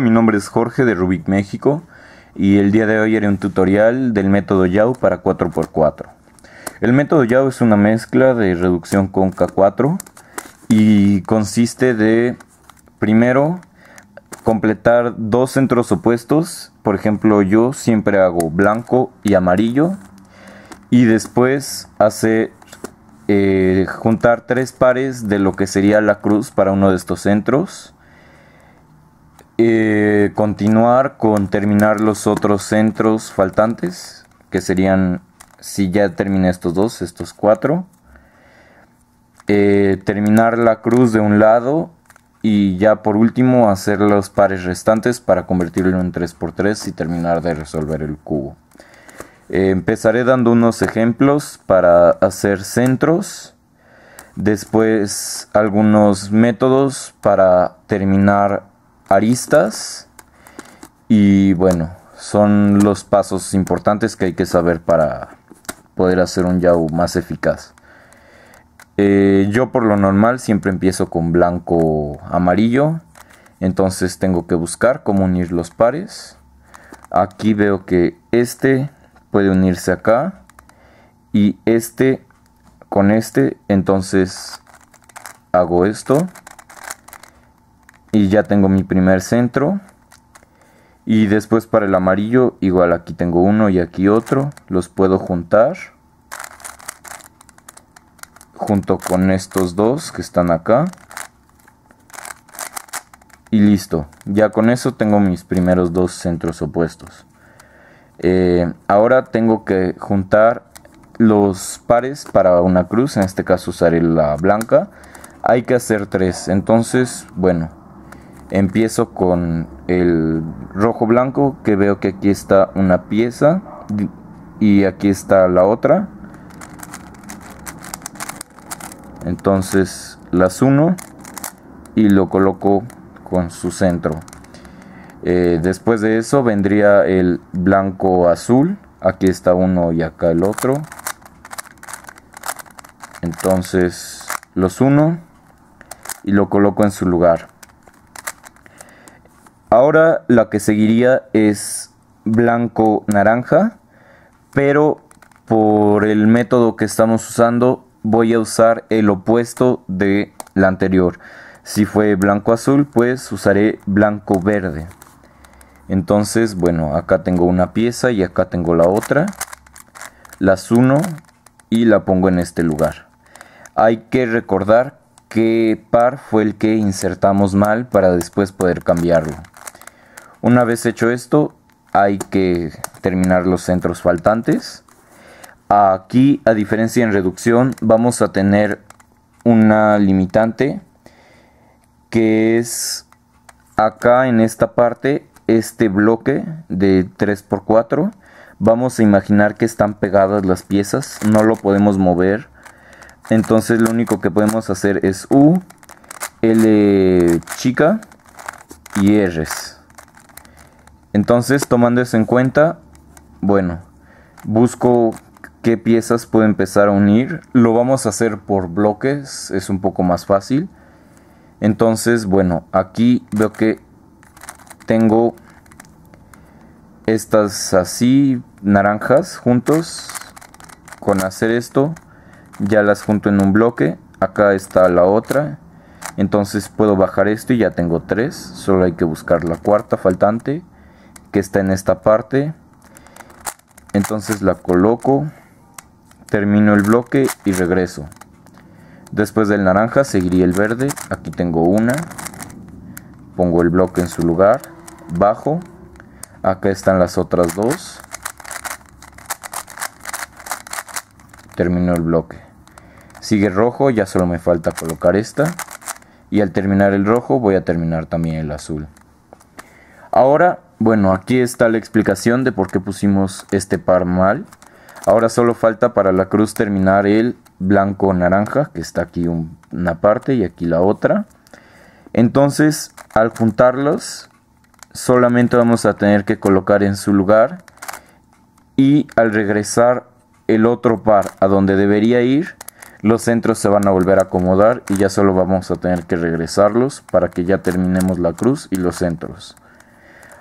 mi nombre es Jorge de Rubik México y el día de hoy haré un tutorial del método YAO para 4x4. El método YAO es una mezcla de reducción con K4 y consiste de, primero, completar dos centros opuestos. Por ejemplo, yo siempre hago blanco y amarillo y después hace eh, juntar tres pares de lo que sería la cruz para uno de estos centros eh, continuar con terminar los otros centros faltantes, que serían, si ya terminé estos dos, estos cuatro. Eh, terminar la cruz de un lado y ya por último hacer los pares restantes para convertirlo en 3x3 y terminar de resolver el cubo. Eh, empezaré dando unos ejemplos para hacer centros, después algunos métodos para terminar aristas y bueno, son los pasos importantes que hay que saber para poder hacer un yau más eficaz. Eh, yo por lo normal siempre empiezo con blanco amarillo, entonces tengo que buscar cómo unir los pares. Aquí veo que este puede unirse acá y este con este, entonces hago esto y ya tengo mi primer centro y después para el amarillo igual aquí tengo uno y aquí otro los puedo juntar junto con estos dos que están acá y listo ya con eso tengo mis primeros dos centros opuestos eh, ahora tengo que juntar los pares para una cruz en este caso usaré la blanca hay que hacer tres entonces bueno empiezo con el rojo blanco que veo que aquí está una pieza y aquí está la otra entonces las uno y lo coloco con su centro eh, después de eso vendría el blanco azul aquí está uno y acá el otro entonces los uno y lo coloco en su lugar Ahora la que seguiría es blanco naranja, pero por el método que estamos usando voy a usar el opuesto de la anterior. Si fue blanco azul, pues usaré blanco verde. Entonces, bueno, acá tengo una pieza y acá tengo la otra. Las uno y la pongo en este lugar. Hay que recordar qué par fue el que insertamos mal para después poder cambiarlo. Una vez hecho esto, hay que terminar los centros faltantes. Aquí, a diferencia en reducción, vamos a tener una limitante que es acá en esta parte, este bloque de 3x4. Vamos a imaginar que están pegadas las piezas, no lo podemos mover. Entonces lo único que podemos hacer es U, L chica y R's. Entonces, tomando eso en cuenta, bueno, busco qué piezas puedo empezar a unir. Lo vamos a hacer por bloques, es un poco más fácil. Entonces, bueno, aquí veo que tengo estas así, naranjas juntos. Con hacer esto, ya las junto en un bloque. Acá está la otra. Entonces puedo bajar esto y ya tengo tres. Solo hay que buscar la cuarta faltante que está en esta parte entonces la coloco termino el bloque y regreso después del naranja seguiría el verde aquí tengo una pongo el bloque en su lugar bajo acá están las otras dos termino el bloque sigue rojo ya solo me falta colocar esta y al terminar el rojo voy a terminar también el azul ahora bueno, aquí está la explicación de por qué pusimos este par mal. Ahora solo falta para la cruz terminar el blanco-naranja, que está aquí una parte y aquí la otra. Entonces, al juntarlos, solamente vamos a tener que colocar en su lugar y al regresar el otro par a donde debería ir, los centros se van a volver a acomodar y ya solo vamos a tener que regresarlos para que ya terminemos la cruz y los centros.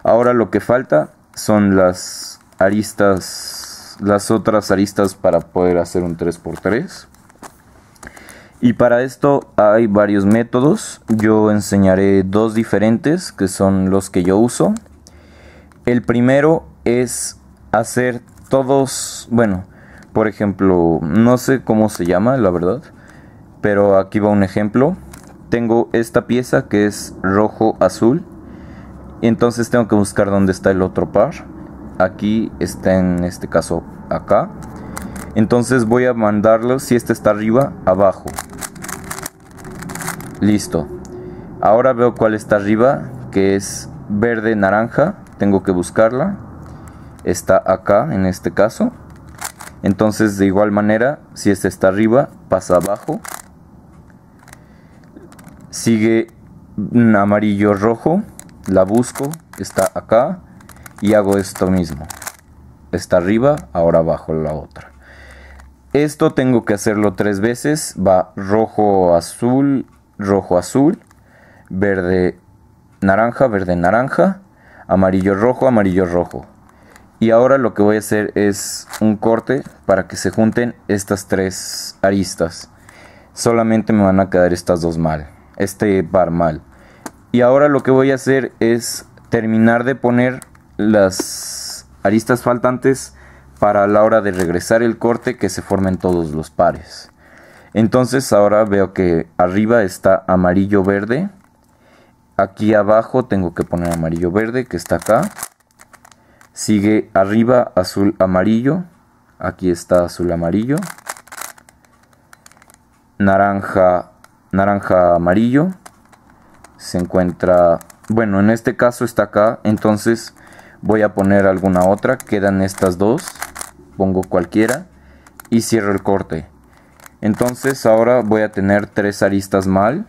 Ahora lo que falta son las aristas, las otras aristas para poder hacer un 3x3. Y para esto hay varios métodos. Yo enseñaré dos diferentes que son los que yo uso. El primero es hacer todos, bueno, por ejemplo, no sé cómo se llama, la verdad, pero aquí va un ejemplo. Tengo esta pieza que es rojo azul entonces tengo que buscar dónde está el otro par. Aquí está en este caso acá. Entonces voy a mandarlo, si este está arriba, abajo. Listo. Ahora veo cuál está arriba, que es verde, naranja. Tengo que buscarla. Está acá en este caso. Entonces de igual manera, si este está arriba, pasa abajo. Sigue amarillo, rojo la busco, está acá y hago esto mismo. Está arriba, ahora bajo la otra. Esto tengo que hacerlo tres veces. Va rojo, azul, rojo, azul, verde, naranja, verde, naranja, amarillo, rojo, amarillo, rojo. Y ahora lo que voy a hacer es un corte para que se junten estas tres aristas. Solamente me van a quedar estas dos mal, este par mal. Y ahora lo que voy a hacer es terminar de poner las aristas faltantes para la hora de regresar el corte que se formen todos los pares. Entonces ahora veo que arriba está amarillo verde. Aquí abajo tengo que poner amarillo verde que está acá. Sigue arriba azul amarillo. Aquí está azul amarillo. Naranja naranja amarillo se encuentra bueno en este caso está acá entonces voy a poner alguna otra quedan estas dos pongo cualquiera y cierro el corte entonces ahora voy a tener tres aristas mal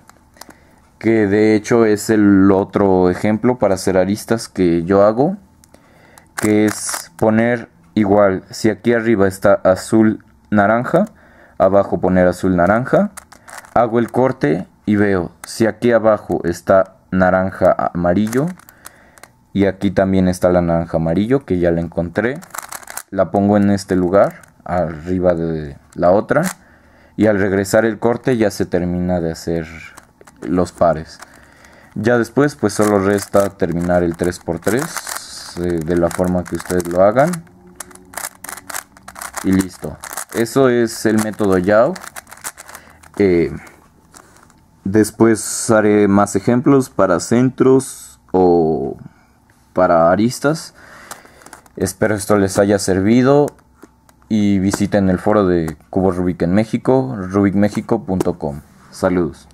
que de hecho es el otro ejemplo para hacer aristas que yo hago que es poner igual si aquí arriba está azul naranja abajo poner azul naranja hago el corte y veo si aquí abajo está naranja amarillo y aquí también está la naranja amarillo que ya la encontré la pongo en este lugar arriba de la otra y al regresar el corte ya se termina de hacer los pares ya después pues solo resta terminar el 3x3 eh, de la forma que ustedes lo hagan y listo eso es el método Yao eh, Después haré más ejemplos para centros o para aristas. Espero esto les haya servido y visiten el foro de Cubo Rubik en México, rubikmexico.com. Saludos.